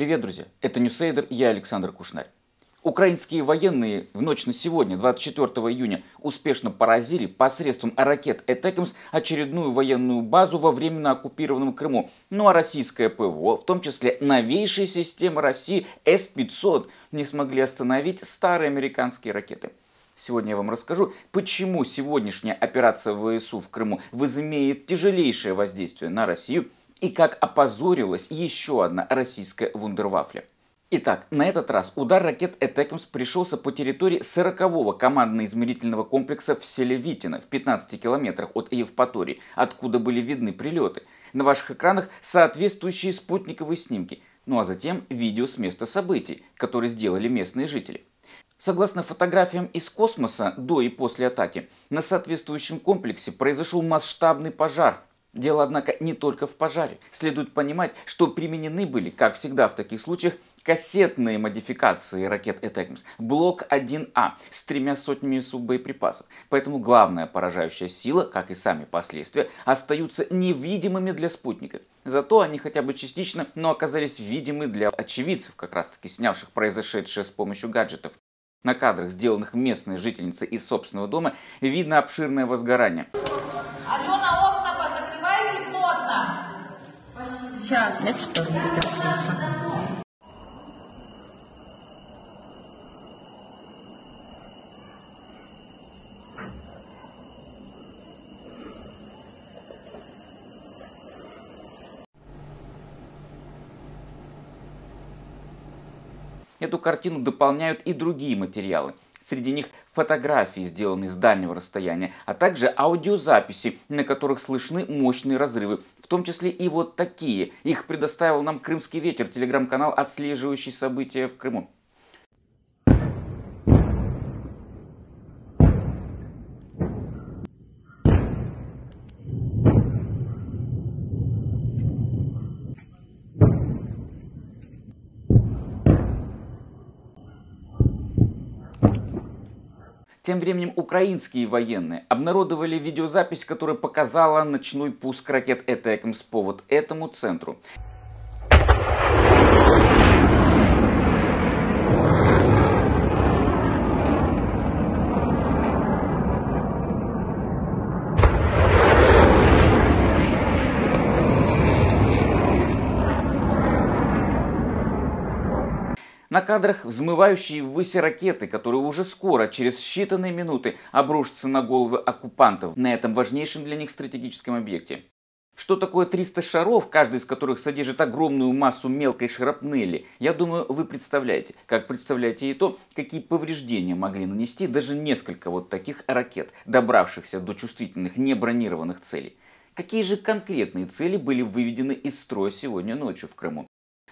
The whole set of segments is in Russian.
Привет, друзья! Это Ньюсейдер, я Александр Кушнарь. Украинские военные в ночь на сегодня, 24 июня, успешно поразили посредством ракет «Этекамс» очередную военную базу во временно оккупированном Крыму. Ну а российское ПВО, в том числе новейшие системы России С-500, не смогли остановить старые американские ракеты. Сегодня я вам расскажу, почему сегодняшняя операция ВСУ в Крыму возымеет тяжелейшее воздействие на Россию – и как опозорилась еще одна российская вундервафля. Итак, на этот раз удар ракет «Этекамс» пришелся по территории 40-го командно-измерительного комплекса в селе Витино в 15 километрах от Евпатории, откуда были видны прилеты. На ваших экранах соответствующие спутниковые снимки, ну а затем видео с места событий, которые сделали местные жители. Согласно фотографиям из космоса до и после атаки, на соответствующем комплексе произошел масштабный пожар, Дело, однако, не только в пожаре. Следует понимать, что применены были, как всегда в таких случаях, кассетные модификации ракет «Этекмс», блок 1А с тремя сотнями суббоеприпасов. Поэтому главная поражающая сила, как и сами последствия, остаются невидимыми для спутника. Зато они хотя бы частично, но оказались видимы для очевидцев, как раз таки снявших произошедшее с помощью гаджетов. На кадрах, сделанных местной жительницей из собственного дома, видно обширное возгорание. Сейчас. Нет, что ли, пересился? Эту картину дополняют и другие материалы – Среди них фотографии, сделанные с дальнего расстояния, а также аудиозаписи, на которых слышны мощные разрывы, в том числе и вот такие. Их предоставил нам «Крымский ветер», телеграм-канал, отслеживающий события в Крыму. Тем временем украинские военные обнародовали видеозапись, которая показала ночной пуск ракет «Этакомс» повод этому центру. На кадрах взмывающие ввысь ракеты, которые уже скоро, через считанные минуты, обрушатся на головы оккупантов на этом важнейшем для них стратегическом объекте. Что такое 300 шаров, каждый из которых содержит огромную массу мелкой шрапнели, я думаю, вы представляете. Как представляете и то, какие повреждения могли нанести даже несколько вот таких ракет, добравшихся до чувствительных небронированных целей. Какие же конкретные цели были выведены из строя сегодня ночью в Крыму?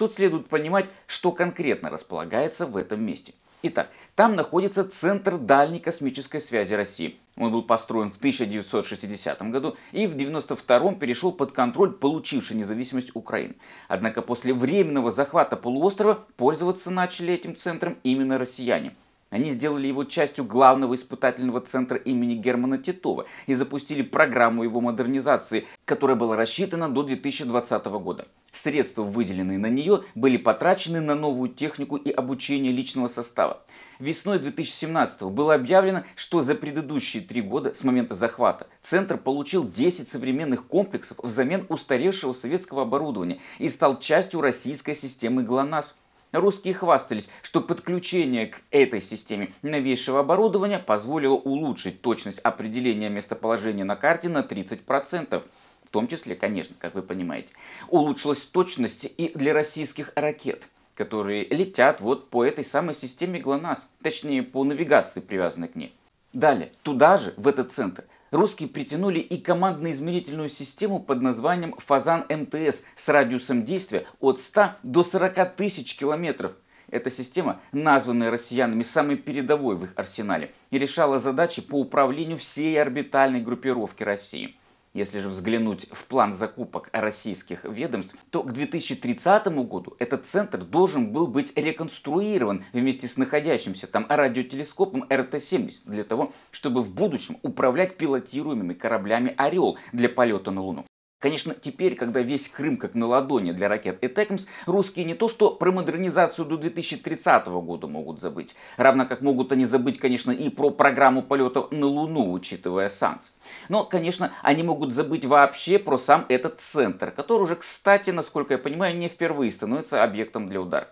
Тут следует понимать, что конкретно располагается в этом месте. Итак, там находится Центр дальней космической связи России. Он был построен в 1960 году и в 1992 перешел под контроль получившей независимость Украины. Однако после временного захвата полуострова пользоваться начали этим центром именно россияне. Они сделали его частью главного испытательного центра имени Германа Титова и запустили программу его модернизации, которая была рассчитана до 2020 года. Средства, выделенные на нее, были потрачены на новую технику и обучение личного состава. Весной 2017 было объявлено, что за предыдущие три года с момента захвата центр получил 10 современных комплексов взамен устаревшего советского оборудования и стал частью российской системы ГЛОНАСС. Русские хвастались, что подключение к этой системе новейшего оборудования позволило улучшить точность определения местоположения на карте на 30%. В том числе, конечно, как вы понимаете, улучшилась точность и для российских ракет – которые летят вот по этой самой системе ГЛОНАСС, точнее по навигации, привязанной к ней. Далее, туда же, в этот центр, русские притянули и командно-измерительную систему под названием «Фазан МТС» с радиусом действия от 100 до 40 тысяч километров. Эта система, названная россиянами самой передовой в их арсенале, решала задачи по управлению всей орбитальной группировки России – если же взглянуть в план закупок российских ведомств, то к 2030 году этот центр должен был быть реконструирован вместе с находящимся там радиотелескопом РТ-70 для того, чтобы в будущем управлять пилотируемыми кораблями «Орел» для полета на Луну. Конечно, теперь, когда весь Крым как на ладони для ракет «Этекмс», русские не то что про модернизацию до 2030 года могут забыть, равно как могут они забыть, конечно, и про программу полетов на Луну, учитывая санкции. Но, конечно, они могут забыть вообще про сам этот центр, который уже, кстати, насколько я понимаю, не впервые становится объектом для ударов.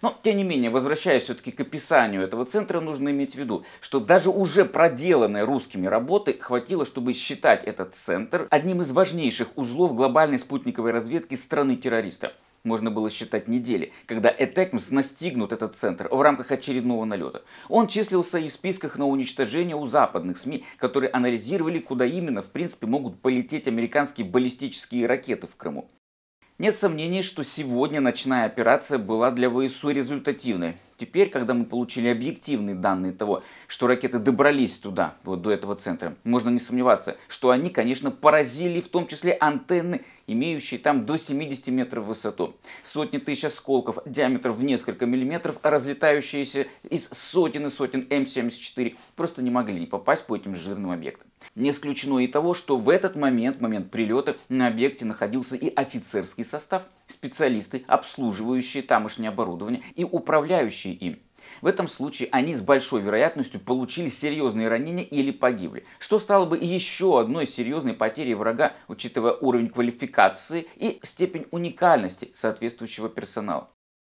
Но, тем не менее, возвращаясь все-таки к описанию этого центра, нужно иметь в виду, что даже уже проделанной русскими работы хватило, чтобы считать этот центр одним из важнейших узлов глобальной спутниковой разведки страны-террориста можно было считать недели, когда Этекмс настигнут этот центр в рамках очередного налета. Он числился и в списках на уничтожение у западных СМИ, которые анализировали, куда именно, в принципе, могут полететь американские баллистические ракеты в Крыму. Нет сомнений, что сегодня ночная операция была для ВСУ результативной. Теперь, когда мы получили объективные данные того, что ракеты добрались туда, вот до этого центра, можно не сомневаться, что они, конечно, поразили в том числе антенны имеющие там до 70 метров в высоту. Сотни тысяч осколков диаметром в несколько миллиметров, разлетающиеся из сотен и сотен М-74, просто не могли не попасть по этим жирным объектам. Не исключено и того, что в этот момент, в момент прилета, на объекте находился и офицерский состав, специалисты, обслуживающие тамошнее оборудование и управляющие им. В этом случае они с большой вероятностью получили серьезные ранения или погибли, что стало бы еще одной серьезной потерей врага, учитывая уровень квалификации и степень уникальности соответствующего персонала.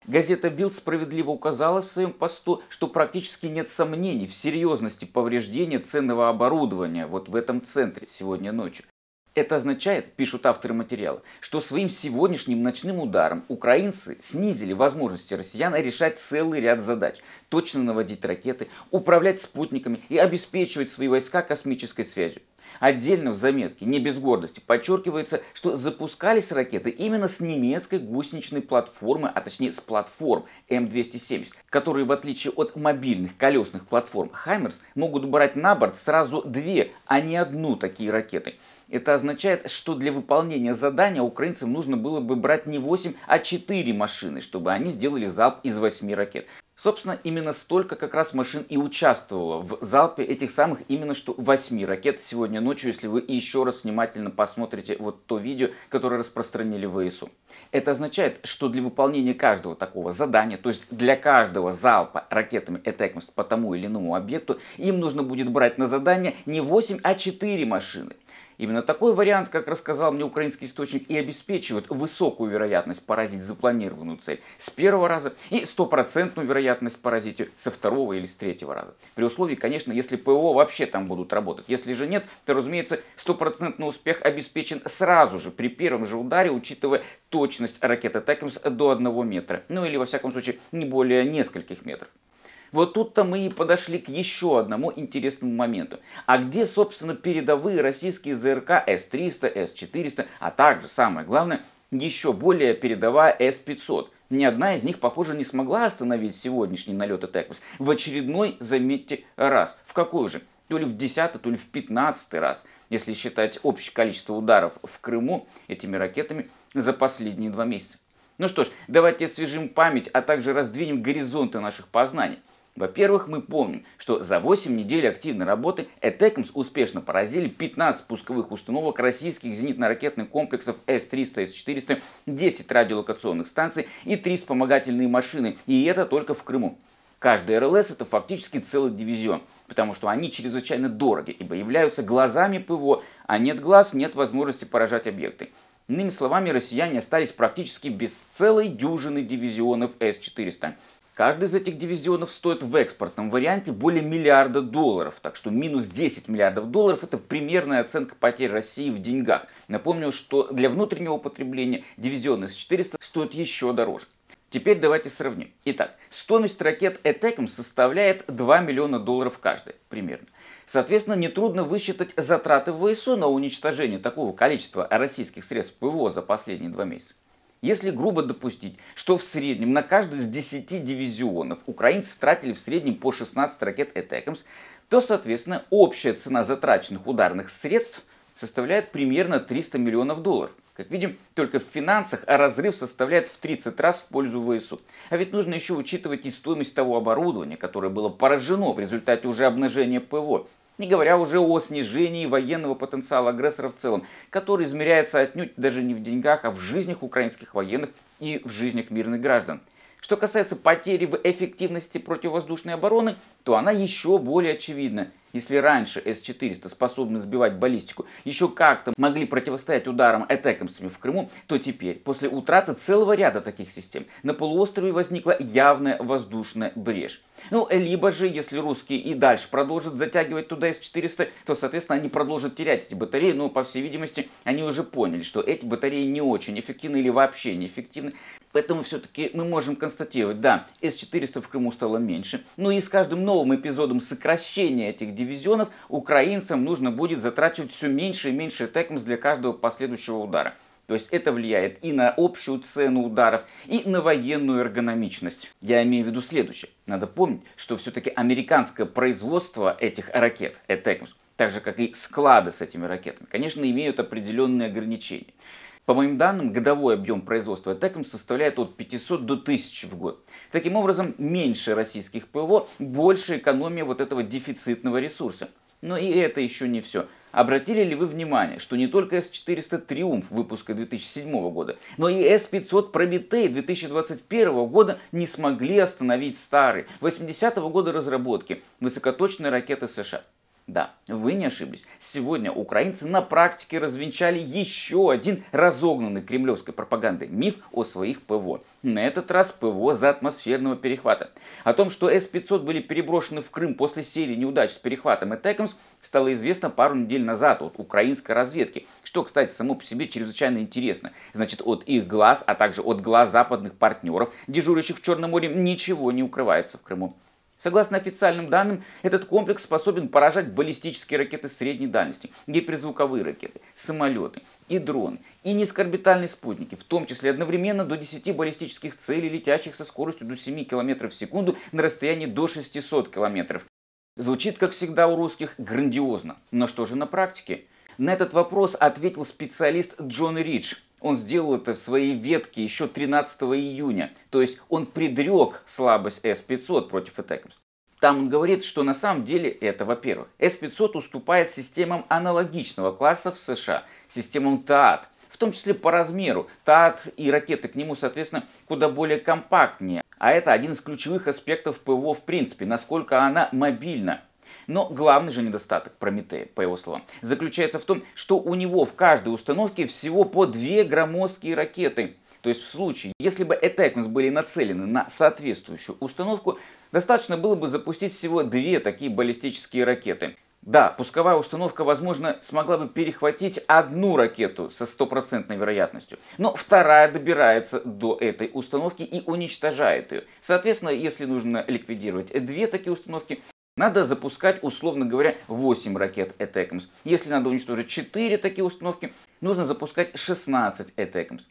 Газета «Билд» справедливо указала в своем посту, что практически нет сомнений в серьезности повреждения ценного оборудования вот в этом центре сегодня ночью. Это означает, пишут авторы материала, что своим сегодняшним ночным ударом украинцы снизили возможности россиян решать целый ряд задач. Точно наводить ракеты, управлять спутниками и обеспечивать свои войска космической связью. Отдельно в заметке, не без гордости, подчеркивается, что запускались ракеты именно с немецкой гусеничной платформы, а точнее с платформ М270, которые в отличие от мобильных колесных платформ «Хаймерс» могут брать на борт сразу две, а не одну такие ракеты. Это означает, что для выполнения задания украинцам нужно было бы брать не 8, а 4 машины, чтобы они сделали залп из 8 ракет. Собственно, именно столько как раз машин и участвовало в залпе этих самых именно что восьми ракет сегодня ночью, если вы еще раз внимательно посмотрите вот то видео, которое распространили в ИСУ. Это означает, что для выполнения каждого такого задания, то есть для каждого залпа ракетами «Этекмус» по тому или иному объекту, им нужно будет брать на задание не 8, а 4 машины. Именно такой вариант, как рассказал мне украинский источник, и обеспечивает высокую вероятность поразить запланированную цель с первого раза и стопроцентную вероятность поразить ее со второго или с третьего раза. При условии, конечно, если ПО вообще там будут работать. Если же нет, то, разумеется, стопроцентный успех обеспечен сразу же, при первом же ударе, учитывая точность ракеты «Текмс» до одного метра. Ну или, во всяком случае, не более нескольких метров. Вот тут-то мы и подошли к еще одному интересному моменту. А где, собственно, передовые российские ЗРК С-300, С-400, а также, самое главное, еще более передовая С-500? Ни одна из них, похоже, не смогла остановить сегодняшний налет Атекус. В очередной, заметьте, раз. В какой же? То ли в десятый, то ли в пятнадцатый раз. Если считать общее количество ударов в Крыму этими ракетами за последние два месяца. Ну что ж, давайте освежим память, а также раздвинем горизонты наших познаний. Во-первых, мы помним, что за 8 недель активной работы ЭТЭКМС успешно поразили 15 пусковых установок российских зенитно-ракетных комплексов С-300, С-400, 10 радиолокационных станций и 3 вспомогательные машины, и это только в Крыму. Каждый РЛС это фактически целый дивизион, потому что они чрезвычайно дороги, ибо являются глазами ПВО, а нет глаз, нет возможности поражать объекты. Иными словами, россияне остались практически без целой дюжины дивизионов С-400. Каждый из этих дивизионов стоит в экспортном варианте более миллиарда долларов, так что минус 10 миллиардов долларов – это примерная оценка потерь России в деньгах. Напомню, что для внутреннего потребления дивизион С-400 стоит еще дороже. Теперь давайте сравним. Итак, стоимость ракет ETECM составляет 2 миллиона долларов каждая, примерно. Соответственно, нетрудно высчитать затраты в ВСУ на уничтожение такого количества российских средств ПВО за последние два месяца. Если грубо допустить, что в среднем на каждый из 10 дивизионов украинцы тратили в среднем по 16 ракет «Этекамс», то, соответственно, общая цена затраченных ударных средств составляет примерно 300 миллионов долларов. Как видим, только в финансах а разрыв составляет в 30 раз в пользу ВСУ. А ведь нужно еще учитывать и стоимость того оборудования, которое было поражено в результате уже обнажения ПВО не говоря уже о снижении военного потенциала агрессора в целом, который измеряется отнюдь даже не в деньгах, а в жизнях украинских военных и в жизнях мирных граждан. Что касается потери в эффективности противовоздушной обороны, то она еще более очевидна – если раньше С-400 способны сбивать баллистику, еще как-то могли противостоять ударам этекомсами в Крыму, то теперь, после утраты целого ряда таких систем, на полуострове возникла явная воздушная брешь. Ну, либо же, если русские и дальше продолжат затягивать туда С-400, то, соответственно, они продолжат терять эти батареи, но, по всей видимости, они уже поняли, что эти батареи не очень эффективны или вообще неэффективны. Поэтому все-таки мы можем констатировать, да, С-400 в Крыму стало меньше, но и с каждым новым эпизодом сокращения этих дивизионов, украинцам нужно будет затрачивать все меньше и меньше текмс для каждого последующего удара. То есть это влияет и на общую цену ударов, и на военную эргономичность. Я имею в виду следующее. Надо помнить, что все-таки американское производство этих ракет, Этекмс, так же как и склады с этими ракетами, конечно, имеют определенные ограничения. По моим данным, годовой объем производства ТЭКом составляет от 500 до 1000 в год. Таким образом, меньше российских ПВО, больше экономия вот этого дефицитного ресурса. Но и это еще не все. Обратили ли вы внимание, что не только С-400 «Триумф» выпуска 2007 года, но и С-500 «Прометей» 2021 года не смогли остановить старый 80-го года разработки, высокоточные ракеты США. Да, вы не ошиблись. Сегодня украинцы на практике развенчали еще один разогнанный кремлевской пропагандой миф о своих ПВО. На этот раз ПВО за атмосферного перехвата. О том, что С-500 были переброшены в Крым после серии неудач с перехватом и тэкомс, стало известно пару недель назад от украинской разведки, что, кстати, само по себе чрезвычайно интересно. Значит, от их глаз, а также от глаз западных партнеров, дежурящих в Черном море, ничего не укрывается в Крыму. Согласно официальным данным, этот комплекс способен поражать баллистические ракеты средней дальности, гиперзвуковые ракеты, самолеты и дроны, и низкоорбитальные спутники, в том числе одновременно до 10 баллистических целей, летящих со скоростью до 7 км в секунду на расстоянии до 600 км. Звучит, как всегда у русских, грандиозно. Но что же на практике? На этот вопрос ответил специалист Джон Ридж, он сделал это в своей ветке еще 13 июня. То есть он предрек слабость S500 против Атакамс. Там он говорит, что на самом деле это, во-первых, S500 уступает системам аналогичного класса в США, системам ТААТ, в том числе по размеру. ТААТ и ракеты к нему, соответственно, куда более компактнее. А это один из ключевых аспектов ПВО в принципе, насколько она мобильна. Но главный же недостаток Прометея, по его словам, заключается в том, что у него в каждой установке всего по две громоздкие ракеты. То есть в случае, если бы Этекнус были нацелены на соответствующую установку, достаточно было бы запустить всего две такие баллистические ракеты. Да, пусковая установка, возможно, смогла бы перехватить одну ракету со стопроцентной вероятностью, но вторая добирается до этой установки и уничтожает ее. Соответственно, если нужно ликвидировать две такие установки, надо запускать, условно говоря, 8 ракет «Этекомс». Если надо уничтожить 4 такие установки, нужно запускать 16 «Этекомс».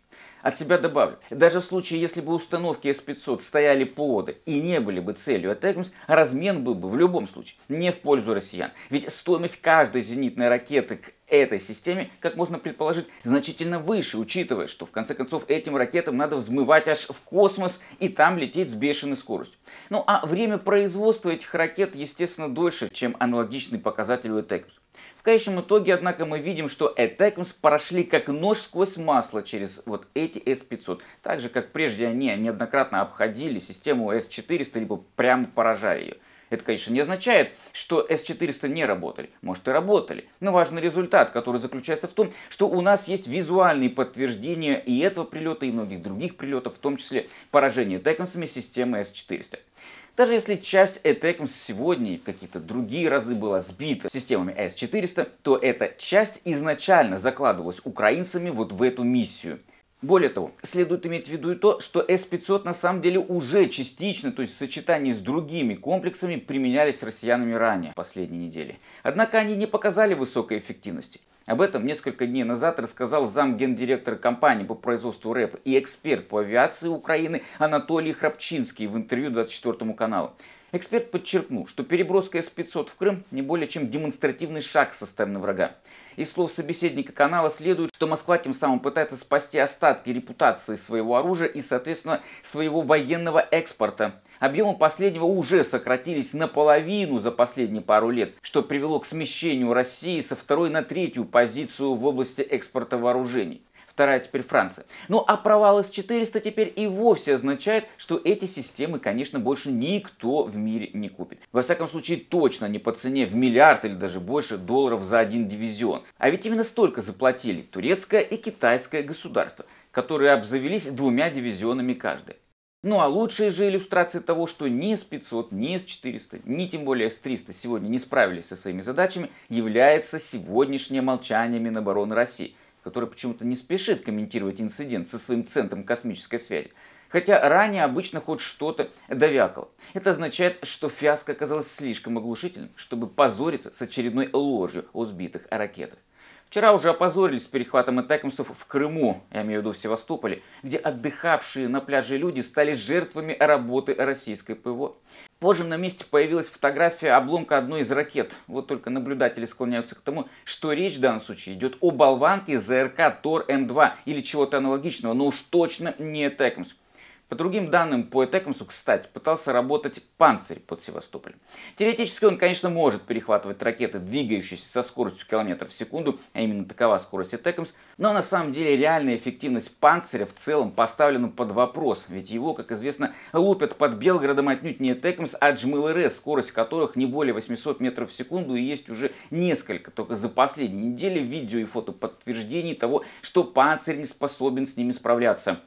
От себя добавлю, даже в случае, если бы установки С-500 стояли подо и не были бы целью «Этекомс», размен был бы в любом случае не в пользу россиян. Ведь стоимость каждой зенитной ракеты к этой системе, как можно предположить, значительно выше, учитывая, что в конце концов этим ракетам надо взмывать аж в космос и там лететь с бешеной скоростью. Ну а время производства этих ракет, естественно, дольше, чем аналогичный показатель у Этекус. В конечном итоге, однако, мы видим, что Этекумс прошли как нож сквозь масло через вот эти С-500. Так же, как прежде они неоднократно обходили систему С-400, либо прямо поражали ее. Это, конечно, не означает, что с 400 не работали. Может и работали. Но важный результат, который заключается в том, что у нас есть визуальные подтверждения и этого прилета, и многих других прилетов, в том числе поражения Теконсами системы с 400 Даже если часть Этеком сегодня и в какие-то другие разы была сбита системами С-400, то эта часть изначально закладывалась украинцами вот в эту миссию – более того, следует иметь в виду и то, что s 500 на самом деле уже частично, то есть в сочетании с другими комплексами, применялись россиянами ранее, в последние недели. Однако они не показали высокой эффективности. Об этом несколько дней назад рассказал зам гендиректора компании по производству рэп и эксперт по авиации Украины Анатолий Храпчинский в интервью 24 каналу. Эксперт подчеркнул, что переброска С-500 в Крым не более чем демонстративный шаг со стороны врага. Из слов собеседника канала следует, что Москва тем самым пытается спасти остатки репутации своего оружия и, соответственно, своего военного экспорта. Объемы последнего уже сократились наполовину за последние пару лет, что привело к смещению России со второй на третью позицию в области экспорта вооружений вторая теперь Франция. Ну а провал С-400 теперь и вовсе означает, что эти системы, конечно, больше никто в мире не купит. Во всяком случае, точно не по цене в миллиард или даже больше долларов за один дивизион. А ведь именно столько заплатили турецкое и китайское государство, которые обзавелись двумя дивизионами каждый. Ну а лучшие же иллюстрации того, что ни С-500, ни С-400, ни тем более С-300 сегодня не справились со своими задачами, является сегодняшнее молчание Минобороны России – который почему-то не спешит комментировать инцидент со своим центром космической связи, хотя ранее обычно хоть что-то довякало. Это означает, что фиаско оказалось слишком оглушительным, чтобы позориться с очередной ложью о сбитых ракетах. Вчера уже опозорились перехватом этакомсов в Крыму, я имею в виду в Севастополе, где отдыхавшие на пляже люди стали жертвами работы российской ПВО. Позже на месте появилась фотография обломка одной из ракет. Вот только наблюдатели склоняются к тому, что речь в данном случае идет о болванке ЗРК ТОР-М2 или чего-то аналогичного, но уж точно не Текмс. По другим данным, по Этекомсу, кстати, пытался работать «Панцирь» под Севастополем. Теоретически он, конечно, может перехватывать ракеты, двигающиеся со скоростью километров в секунду, а именно такова скорость Этекомс, но на самом деле реальная эффективность «Панциря» в целом поставлена под вопрос, ведь его, как известно, лупят под Белгородом отнюдь не Этекомс, а Джмыл-РС, скорость которых не более 800 метров в секунду и есть уже несколько только за последние недели видео и фото подтверждений того, что «Панцирь» не способен с ними справляться.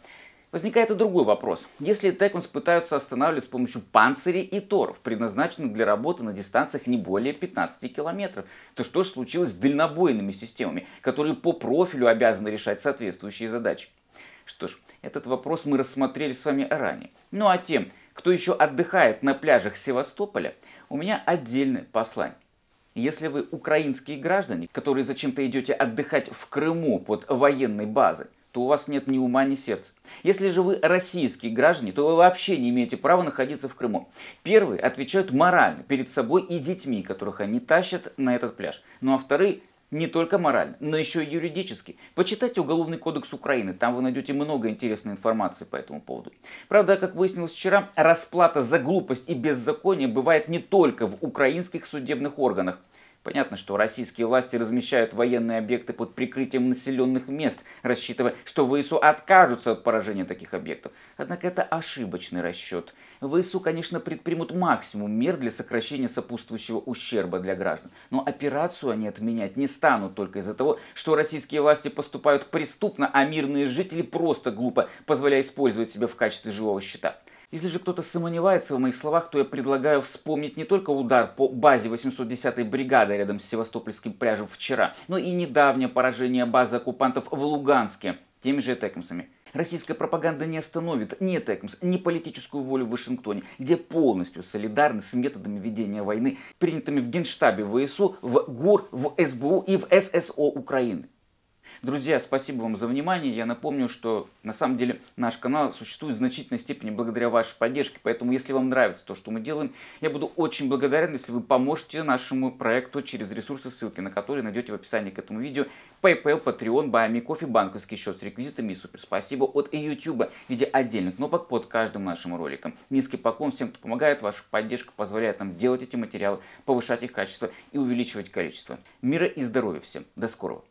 Возникает и другой вопрос. Если Текунс пытаются останавливать с помощью панцирей и торов, предназначенных для работы на дистанциях не более 15 километров, то что же случилось с дальнобойными системами, которые по профилю обязаны решать соответствующие задачи? Что ж, этот вопрос мы рассмотрели с вами ранее. Ну а тем, кто еще отдыхает на пляжах Севастополя, у меня отдельное послание. Если вы украинские граждане, которые зачем-то идете отдыхать в Крыму под военной базой, то у вас нет ни ума, ни сердца. Если же вы российские граждане, то вы вообще не имеете права находиться в Крыму. Первые отвечают морально перед собой и детьми, которых они тащат на этот пляж. Ну а вторые не только морально, но еще и юридически. Почитайте Уголовный кодекс Украины, там вы найдете много интересной информации по этому поводу. Правда, как выяснилось вчера, расплата за глупость и беззаконие бывает не только в украинских судебных органах – Понятно, что российские власти размещают военные объекты под прикрытием населенных мест, рассчитывая, что ВСУ откажутся от поражения таких объектов. Однако это ошибочный расчет. ВСУ, конечно, предпримут максимум мер для сокращения сопутствующего ущерба для граждан. Но операцию они отменять не станут только из-за того, что российские власти поступают преступно, а мирные жители просто глупо, позволяя использовать себя в качестве живого счета. Если же кто-то сомневается в моих словах, то я предлагаю вспомнить не только удар по базе 810-й бригады рядом с Севастопольским пляжем вчера, но и недавнее поражение базы оккупантов в Луганске теми же Текмсами. Российская пропаганда не остановит ни Текмс, ни политическую волю в Вашингтоне, где полностью солидарны с методами ведения войны, принятыми в Генштабе ВСУ, в ГУР, в СБУ и в ССО Украины. Друзья, спасибо вам за внимание. Я напомню, что на самом деле наш канал существует в значительной степени благодаря вашей поддержке. Поэтому, если вам нравится то, что мы делаем, я буду очень благодарен, если вы поможете нашему проекту через ресурсы, ссылки на которые найдете в описании к этому видео. PayPal, Patreon, Buy Кофе, банковский счет с реквизитами и супер спасибо от и YouTube в виде отдельных кнопок под каждым нашим роликом. Низкий поклон всем, кто помогает. Ваша поддержка позволяет нам делать эти материалы, повышать их качество и увеличивать количество. Мира и здоровья всем. До скорого.